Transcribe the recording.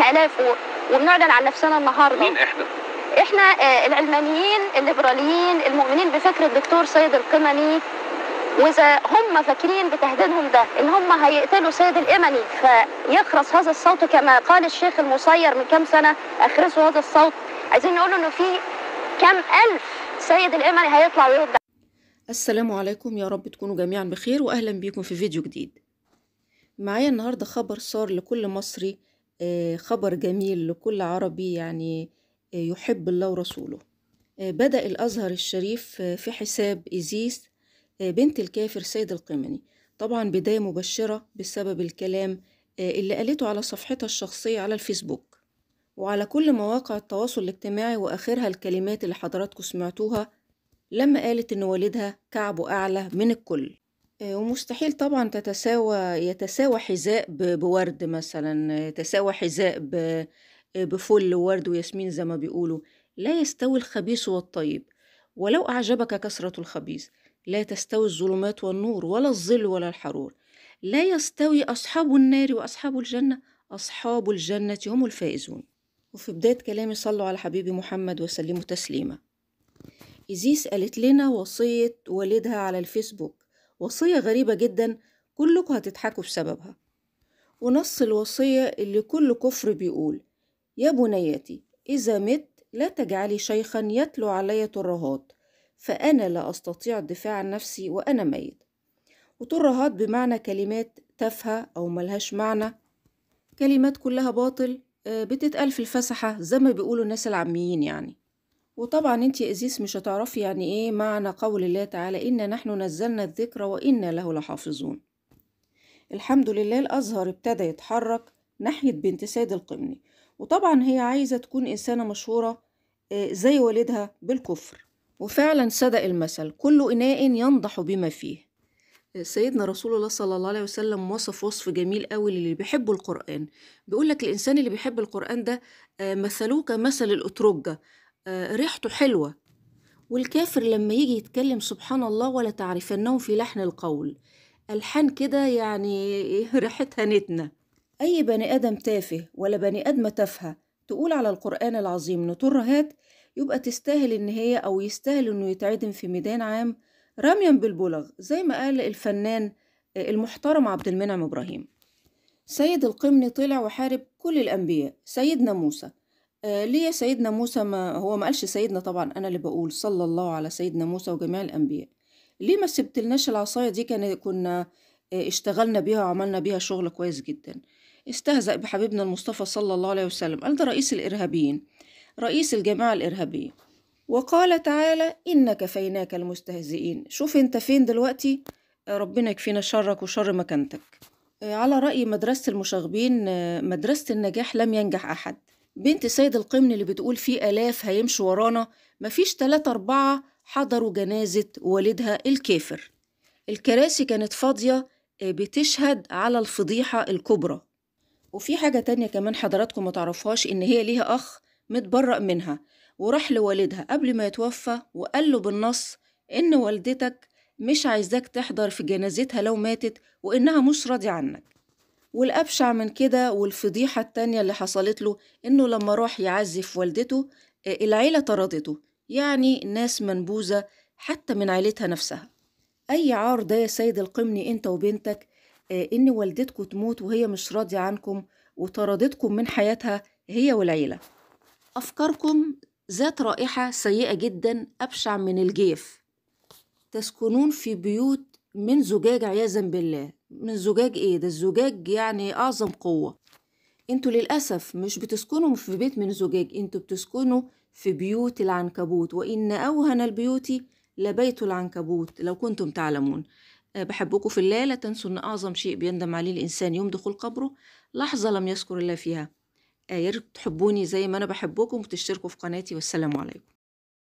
احنا الاف وبنعلن عن نفسنا النهارده مين احنا؟ احنا احنا آه، العلمانيين الليبراليين المؤمنين بفكر الدكتور سيد القمني واذا هم فاكرين بتهديدهم ده ان هم هيقتلوا سيد الامني فيخرس هذا الصوت كما قال الشيخ المصير من كام سنه اخرسوا هذا الصوت عايزين نقول انه في كام الف سيد الامني هيطلع ويرد السلام عليكم يا رب تكونوا جميعا بخير واهلا بيكم في فيديو جديد معايا النهارده خبر صار لكل مصري آه، خبر جميل لكل عربي يعني آه، يحب الله ورسوله آه، بدأ الأزهر الشريف في حساب إيزيس بنت الكافر سيد القمني طبعا بداية مبشرة بسبب الكلام اللي قالته على صفحتها الشخصية على الفيسبوك وعلى كل مواقع التواصل الاجتماعي وآخرها الكلمات اللي حضراتكم سمعتوها لما قالت إن والدها كعبه أعلى من الكل ومستحيل طبعًا تتساوى يتساوى حذاء بورد مثلًا، يتساوى حذاء بفُل وورد وياسمين زي ما بيقولوا، لا يستوي الخبيث والطيب، ولو أعجبك كثرة الخبيث، لا تستوي الظلمات والنور ولا الظل ولا الحرور، لا يستوي أصحاب النار وأصحاب الجنة، أصحاب الجنة هم الفائزون. وفي بداية كلامي صلوا على حبيبي محمد وسلموا تسليما. إيزيس قالت لنا وصية والدها على الفيسبوك وصية غريبة جدا كلكم هتضحكوا بسببها ونص الوصية اللي كل كفر بيقول يا بنيتي إذا مت لا تجعلي شيخا يتلو علي ترهات فأنا لا أستطيع الدفاع عن نفسي وأنا ميت وترهات بمعنى كلمات تافهة أو ملهاش معنى كلمات كلها باطل آه، بتتقال في الفسحة زي ما بيقولوا الناس العاميين يعني وطبعا انت يا أزيز مش هتعرفي يعني ايه معنى قول الله تعالى إنا نحن نزلنا الذكر وإنا له لحافظون الحمد لله الأزهر ابتدى يتحرك ناحية بنت سيد القمني وطبعا هي عايزة تكون إنسانة مشهورة آه، زي والدها بالكفر وفعلا صدق المثل كل إناء ينضح بما فيه آه، سيدنا رسول الله صلى الله عليه وسلم وصف وصف جميل قوي للي بيحبوا القرآن بيقول لك الإنسان اللي بيحب القرآن ده آه، مثلوه كمثل الأترجة آه، ريحته حلوة والكافر لما يجي يتكلم سبحان الله ولا تعرفنهم في لحن القول ألحان كده يعني إيه، ريحتها نتنة أي بني آدم تافه ولا بني آدمة تافهة تقول على القرآن العظيم نترهات يبقى تستاهل إن هي أو يستاهل إنه يتعدم في ميدان عام رميا بالبلغ زي ما قال الفنان آه، المحترم عبد المنعم إبراهيم سيد القمني طلع وحارب كل الأنبياء سيدنا موسى آه، ليه سيدنا موسى ما هو ما قالش سيدنا طبعا انا اللي بقول صلى الله على سيدنا موسى وجميع الانبياء ليه ما سبتلناش العصايه دي كان كنا آه، اشتغلنا بيها وعملنا بيها شغل كويس جدا استهزأ بحبيبنا المصطفى صلى الله عليه وسلم قال ده رئيس الارهابيين رئيس الجماعه الارهابيه وقال تعالى إن كفيناك المستهزئين شوف انت فين دلوقتي آه، ربنا يكفينا شرك وشر مكانتك على رأي مدرسة المشاغبين مدرسة النجاح لم ينجح أحد بنت سيد القمن اللي بتقول في آلاف هيمشوا ورانا مفيش تلاتة أربعة حضروا جنازة والدها الكافر الكراسي كانت فاضية آه، بتشهد على الفضيحة الكبرى وفي حاجة تانية كمان حضراتكم ما تعرفهاش إن هي ليها أخ متبرأ منها وراح لوالدها قبل ما يتوفى وقال له بالنص إن والدتك مش عايزاك تحضر في جنازتها لو ماتت وإنها مش راضي عنك والأبشع من كده والفضيحة التانية اللي حصلت له إنه لما راح يعزف والدته آه، العيلة طردته يعني ناس منبوذة حتى من عيلتها نفسها أي عار ده يا سيد القمني أنت وبنتك آه، إن والدتكم تموت وهي مش راضية عنكم وطردتكم من حياتها هي والعيلة أفكاركم ذات رائحة سيئة جدا أبشع من الجيف تسكنون في بيوت من زجاج عياذا بالله من زجاج ايه ده الزجاج يعني اعظم قوه انتوا للاسف مش بتسكنوا في بيت من زجاج انتوا بتسكنوا في بيوت العنكبوت وان اوهن البيوت لبيت العنكبوت لو كنتم تعلمون أه، بحبكم في الله لا تنسوا ان اعظم شيء بيندم عليه الانسان يوم دخول قبره لحظه لم يذكر الله فيها أه، يا ريت تحبوني زي ما انا بحبكم وتشتركوا في قناتي والسلام عليكم